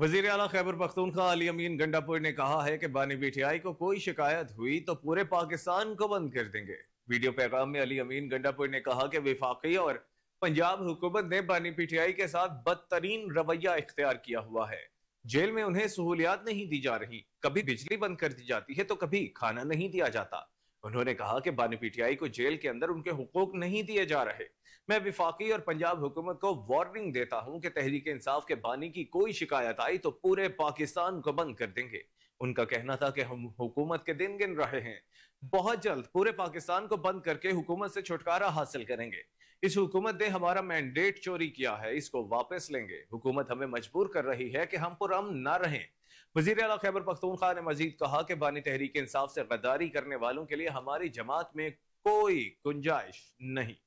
वजीर अला खैबर पख्तूनखा अली अमीन गंडापुर ने कहा है कि बानी बीटीआई को कोई शिकायत हुई तो पूरे पाकिस्तान को बंद कर देंगे वीडियो पैगाम में अली अमीन गंडापुर ने कहा कि विफाकी और पंजाब हुकूमत ने बानी पीटीआई के साथ बदतरीन रवैया इख्तियार किया हुआ है जेल में उन्हें सहूलियात नहीं दी जा रही कभी बिजली बंद कर दी जाती है तो कभी खाना नहीं दिया जाता उन्होंने कहा कि बानी पीटीआई को जेल के अंदर उनके हकूक नहीं दिए जा रहे मैं विफाकी और पंजाब हुकूमत को वार्निंग देता हूं कि तहरीक इंसाफ के बानी की कोई शिकायत आई तो पूरे पाकिस्तान को बंद कर देंगे उनका कहना था कि हम हुकूमत के दिन गिन रहे हैं बहुत जल्द पूरे पाकिस्तान को बंद करके हुकूमत से छुटकारा हासिल करेंगे इस हुकूमत ने हमारा मैंडेट चोरी किया है इसको वापस लेंगे हुकूमत हमें मजबूर कर रही है कि हम पुरम ना रहें वजीर अला खैबर पख्तूनखा ने मजीद कहा कि बानी तहरीक इंसाफ से गद्दारी करने वालों के लिए हमारी जमात में कोई गुंजाइश नहीं